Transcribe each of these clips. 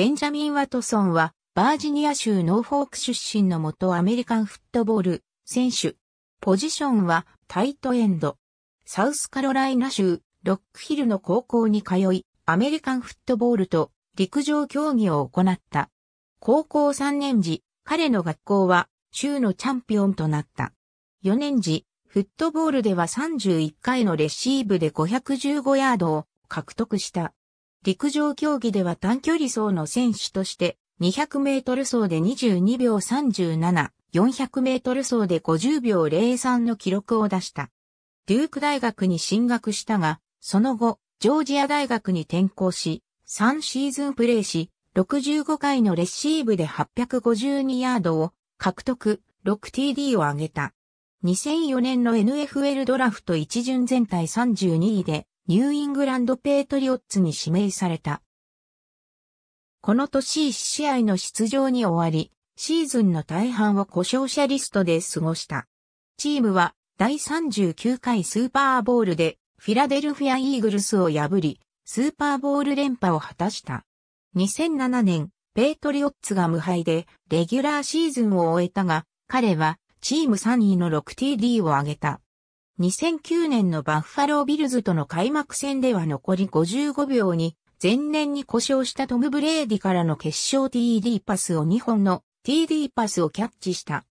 ベンジャミン・ワトソンは、バージニア州ノーフォーク出身の元アメリカンフットボール選手。ポジションはタイトエンド。サウスカロライナ州ロックヒルの高校に通い、アメリカンフットボールと陸上競技を行った。高校3年時、彼の学校は州のチャンピオンとなった。4年時、フットボールでは31回のレシーブで515ヤードを獲得した。陸上競技では短距離走の選手として、200メートル走で22秒37、400メートル走で50秒03の記録を出した。デューク大学に進学したが、その後、ジョージア大学に転校し、3シーズンプレーし、65回のレシーブで852ヤードを獲得、6TD を挙げた。2004年の NFL ドラフト一巡全体32位で、ニューイングランドペートリオッツに指名された。この年1試合の出場に終わり、シーズンの大半を故障者リストで過ごした。チームは第39回スーパーボールでフィラデルフィア・イーグルスを破り、スーパーボール連覇を果たした。2007年、ペイトリオッツが無敗でレギュラーシーズンを終えたが、彼はチーム3位の 6TD を挙げた。2009年のバッファロービルズとの開幕戦では残り55秒に、前年に故障したトム・ブレーディからの決勝 TD パスを2本の TD パスをキャッチした。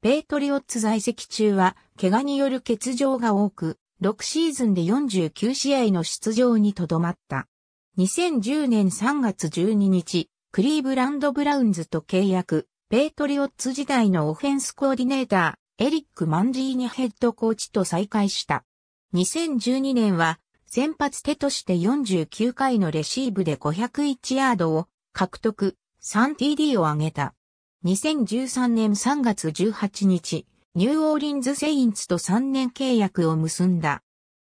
ペイトリオッツ在籍中は、怪我による欠場が多く、6シーズンで49試合の出場にとどまった。2010年3月12日、クリーブランド・ブラウンズと契約、ペイトリオッツ時代のオフェンスコーディネーター、エリック・マンジーニヘッドコーチと再会した。2012年は、先発手として49回のレシーブで501ヤードを獲得、3TD を挙げた。2013年3月18日、ニューオーリンズ・セインツと3年契約を結んだ。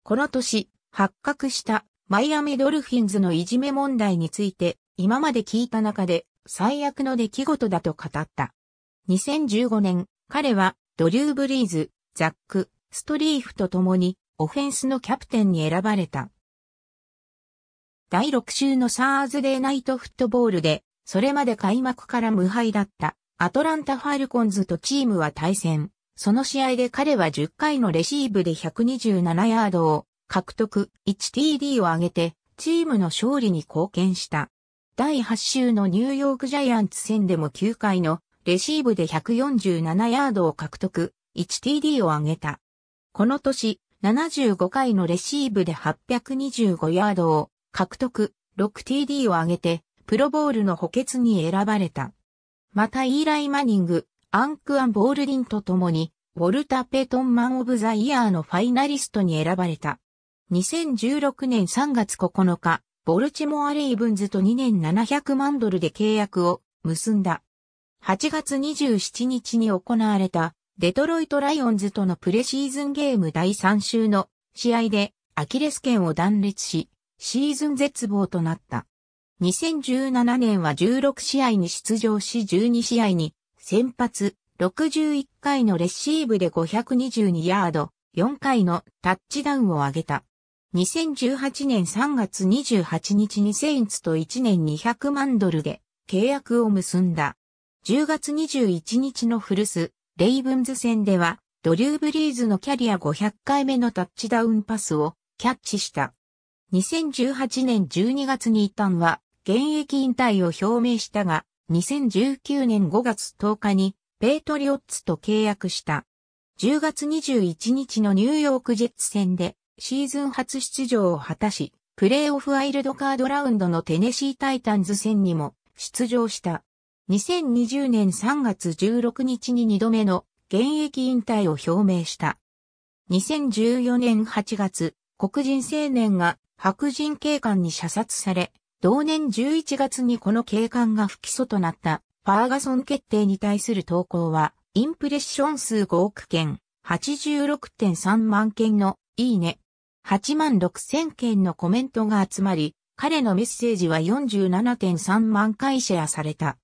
この年、発覚したマイアミドルフィンズのいじめ問題について、今まで聞いた中で最悪の出来事だと語った。2015年、彼はドリュー・ブリーズ、ザック、ストリーフと共に、オフェンスのキャプテンに選ばれた。第6週のサーズデーナイトフットボールで、それまで開幕から無敗だったアトランタ・ファルコンズとチームは対戦。その試合で彼は10回のレシーブで127ヤードを獲得、1TD を挙げて、チームの勝利に貢献した。第8週のニューヨークジャイアンツ戦でも9回のレシーブで147ヤードを獲得、1TD を挙げた。この年、75回のレシーブで825ヤードを獲得、6TD を挙げて、プロボールの補欠に選ばれた。またイーライ・マニング、アンクアン・ボールリンと共に、ウォルタ・ペトン・マン・オブ・ザ・イヤーのファイナリストに選ばれた。2016年3月9日、ボルチモア・レイブンズと2年700万ドルで契約を結んだ。8月27日に行われたデトロイトライオンズとのプレシーズンゲーム第3週の試合でアキレス腱を断裂し、シーズン絶望となった。2017年は16試合に出場し12試合に先発61回のレシーブで522ヤード4回のタッチダウンを挙げた。2018年3月28日にセインツと1年200万ドルで契約を結んだ。10月21日の古巣、レイブンズ戦では、ドリュー・ブリーズのキャリア500回目のタッチダウンパスをキャッチした。2018年12月に一旦は現役引退を表明したが、2019年5月10日にペイトリオッツと契約した。10月21日のニューヨークジェッツ戦でシーズン初出場を果たし、プレイオフワイルドカードラウンドのテネシータイタンズ戦にも出場した。2020年3月16日に2度目の現役引退を表明した。2014年8月、黒人青年が白人警官に射殺され、同年11月にこの警官が不起訴となったファーガソン決定に対する投稿は、インプレッション数5億件、86.3万件のいいね、8万6000件のコメントが集まり、彼のメッセージは47.3万回シェアされた。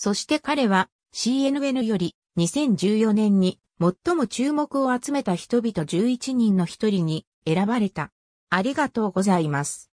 そして彼は CNN より2014年に最も注目を集めた人々11人の一人に選ばれた。ありがとうございます。